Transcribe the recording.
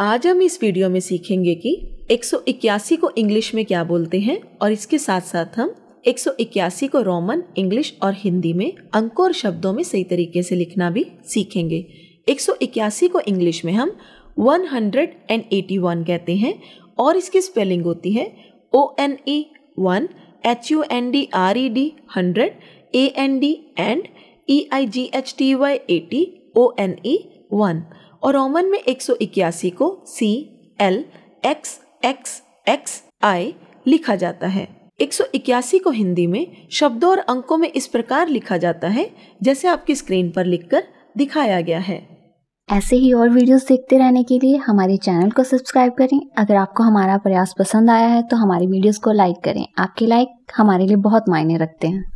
आज हम इस वीडियो में सीखेंगे कि 181 को इंग्लिश में क्या बोलते हैं और इसके साथ साथ हम 181 को रोमन इंग्लिश और हिंदी में अंकों और शब्दों में सही तरीके से लिखना भी सीखेंगे 181 को इंग्लिश में हम 181 कहते हैं और इसकी स्पेलिंग होती है O N E one H U N D R E D hundred A N D and E I G H T Y A T O N E one और ओमन में एक को C L X X X I लिखा जाता है इक्यासी को हिंदी में शब्दों और अंकों में इस प्रकार लिखा जाता है जैसे आपकी स्क्रीन पर लिखकर दिखाया गया है ऐसे ही और वीडियोस देखते रहने के लिए हमारे चैनल को सब्सक्राइब करें अगर आपको हमारा प्रयास पसंद आया है तो हमारी वीडियोस को लाइक करें आपके लाइक हमारे लिए बहुत मायने रखते हैं